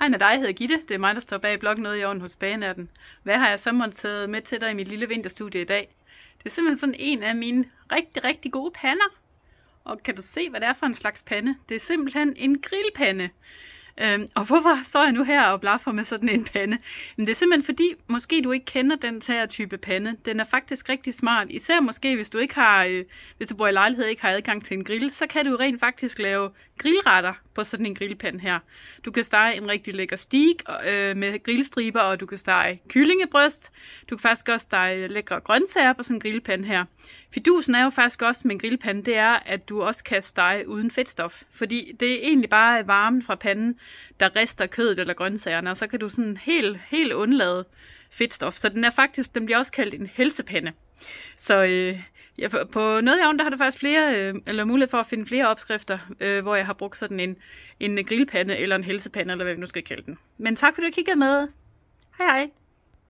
Hej med dig, jeg hedder Gitte. Det er mig, der står bag bloggen noget i ovnen hos Bagenørden. Hvad har jeg så monteret med til dig i mit lille vinterstudie i dag? Det er simpelthen sådan en af mine rigtig, rigtig gode pander. Og kan du se, hvad det er for en slags pande? Det er simpelthen en grillpande. Øhm, og hvorfor står jeg nu her og blaffer med sådan en pande? Men det er simpelthen fordi, måske du ikke kender den her type pande. Den er faktisk rigtig smart. Især måske, hvis du ikke har, øh, hvis du bor i lejlighed og ikke har adgang til en grill, så kan du rent faktisk lave grillretter på sådan en grillpande her. Du kan stege en rigtig lækker steak øh, med grillstriber, og du kan stege kyllingebryst. Du kan faktisk også stege lækre grøntsager på sådan en grillpande her. Fidusen er jo faktisk også med en grillpande, det er, at du også kan stege uden fedtstof. Fordi det er egentlig bare varmen fra panden, der rister kødet eller grøntsagerne, og så kan du sådan helt, helt undlade fedtstof. Så den er faktisk, den bliver også kaldt en helsepande. Så øh, ja, på noget der har du faktisk flere, øh, eller mulighed for at finde flere opskrifter, øh, hvor jeg har brugt sådan en, en grillpande eller en helsepande, eller hvad vi nu skal kalde den. Men tak fordi du kiggede med. Hej hej.